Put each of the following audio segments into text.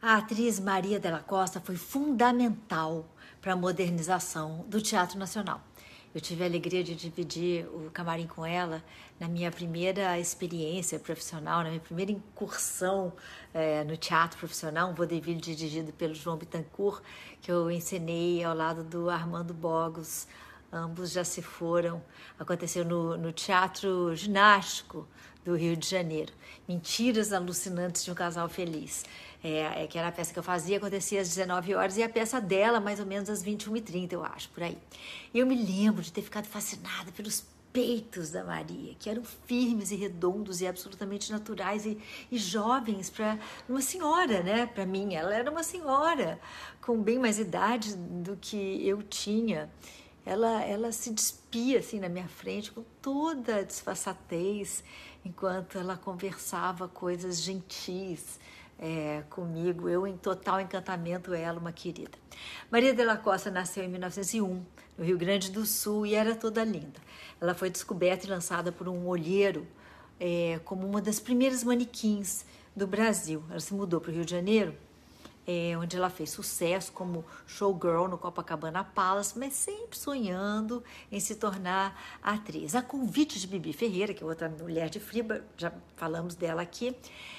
A atriz Maria Della Costa foi fundamental para a modernização do Teatro Nacional. Eu tive a alegria de dividir o camarim com ela na minha primeira experiência profissional, na minha primeira incursão é, no teatro profissional, um vaudeville dirigido pelo João Bittencourt, que eu ensinei ao lado do Armando Bogos, ambos já se foram. Aconteceu no, no Teatro Ginástico do Rio de Janeiro. Mentiras alucinantes de um casal feliz. É, é, que era a peça que eu fazia, acontecia às 19 horas e a peça dela mais ou menos às 21h30, eu acho, por aí. Eu me lembro de ter ficado fascinada pelos peitos da Maria, que eram firmes e redondos e absolutamente naturais e, e jovens para uma senhora, né? Para mim, ela era uma senhora com bem mais idade do que eu tinha ela, ela se despia assim na minha frente com toda a disfarçatez, enquanto ela conversava coisas gentis é, comigo, eu em total encantamento, ela uma querida. Maria de la Costa nasceu em 1901, no Rio Grande do Sul, e era toda linda. Ela foi descoberta e lançada por um olheiro é, como uma das primeiras manequins do Brasil. Ela se mudou para o Rio de Janeiro é, onde ela fez sucesso como showgirl no Copacabana Palace, mas sempre sonhando em se tornar atriz. A convite de Bibi Ferreira, que é outra mulher de Friba, já falamos dela aqui,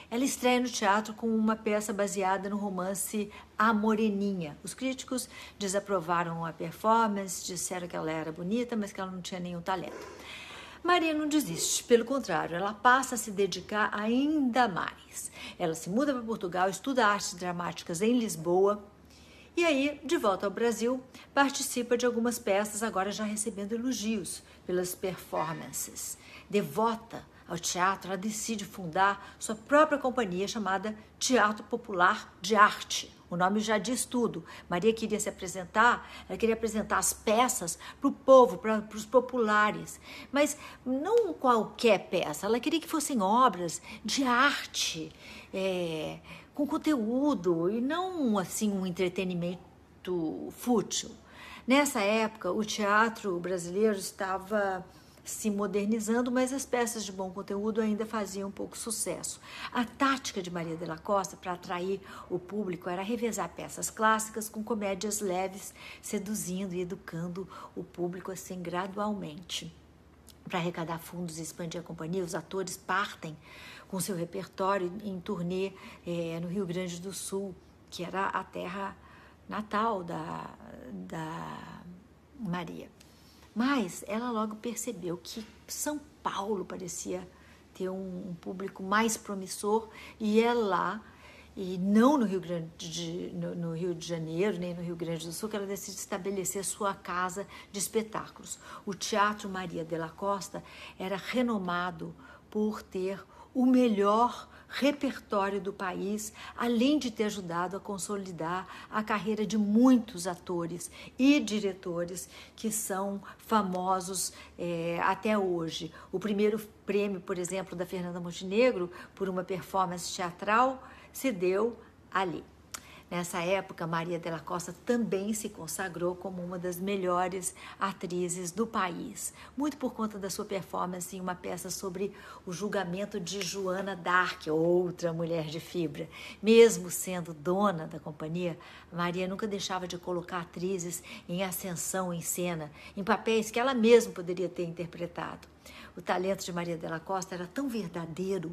ela estreia no teatro com uma peça baseada no romance A Moreninha. Os críticos desaprovaram a performance, disseram que ela era bonita, mas que ela não tinha nenhum talento. Maria não desiste, pelo contrário, ela passa a se dedicar ainda mais. Ela se muda para Portugal, estuda artes dramáticas em Lisboa e aí, de volta ao Brasil, participa de algumas peças, agora já recebendo elogios pelas performances. Devota ao teatro, ela decide fundar sua própria companhia chamada Teatro Popular de Arte. O nome já diz tudo. Maria queria se apresentar, ela queria apresentar as peças para o povo, para os populares. Mas não qualquer peça, ela queria que fossem obras de arte, é, com conteúdo, e não assim um entretenimento fútil. Nessa época, o teatro brasileiro estava se modernizando, mas as peças de bom conteúdo ainda faziam pouco sucesso. A tática de Maria de la Costa para atrair o público era revezar peças clássicas com comédias leves, seduzindo e educando o público assim gradualmente. Para arrecadar fundos e expandir a companhia, os atores partem com seu repertório em turnê eh, no Rio Grande do Sul, que era a terra natal da, da Maria. Mas ela logo percebeu que São Paulo parecia ter um, um público mais promissor e é lá e não no Rio Grande de, no, no, Rio de Janeiro nem no Rio Grande do Sul que ela decide estabelecer sua casa de espetáculos. O Teatro Maria de la Costa era renomado por ter o melhor repertório do país, além de ter ajudado a consolidar a carreira de muitos atores e diretores que são famosos é, até hoje. O primeiro prêmio, por exemplo, da Fernanda Montenegro por uma performance teatral se deu ali. Nessa época, Maria Della Costa também se consagrou como uma das melhores atrizes do país, muito por conta da sua performance em uma peça sobre o julgamento de Joana d'Arc, outra mulher de fibra. Mesmo sendo dona da companhia, Maria nunca deixava de colocar atrizes em ascensão em cena, em papéis que ela mesma poderia ter interpretado. O talento de Maria Della Costa era tão verdadeiro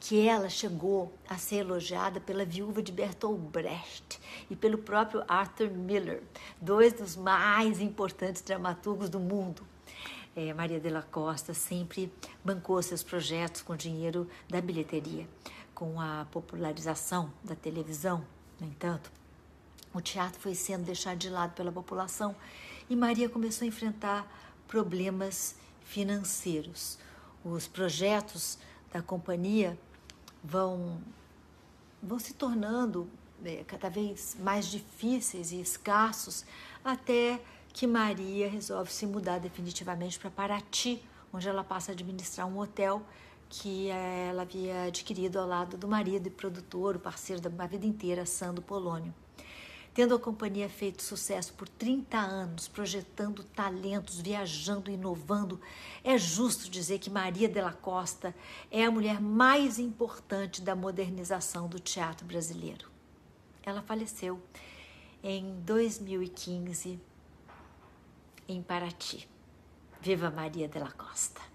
que ela chegou a ser elogiada pela viúva de Bertolt Brecht e pelo próprio Arthur Miller, dois dos mais importantes dramaturgos do mundo. É, Maria de la Costa sempre bancou seus projetos com dinheiro da bilheteria, com a popularização da televisão. No entanto, o teatro foi sendo deixado de lado pela população e Maria começou a enfrentar problemas financeiros. Os projetos da companhia vão, vão se tornando é, cada vez mais difíceis e escassos, até que Maria resolve se mudar definitivamente para Paraty, onde ela passa a administrar um hotel que eh, ela havia adquirido ao lado do marido e produtor, o parceiro da vida inteira, Sandro Polônio. Tendo a companhia feito sucesso por 30 anos, projetando talentos, viajando, inovando, é justo dizer que Maria Della Costa é a mulher mais importante da modernização do teatro brasileiro. Ela faleceu em 2015 em Paraty. Viva Maria Della Costa!